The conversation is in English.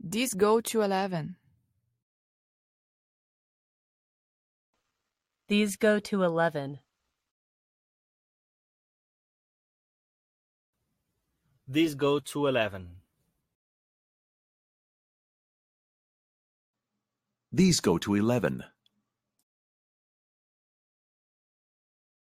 These go to eleven. These go to eleven. These go to eleven. These go to eleven.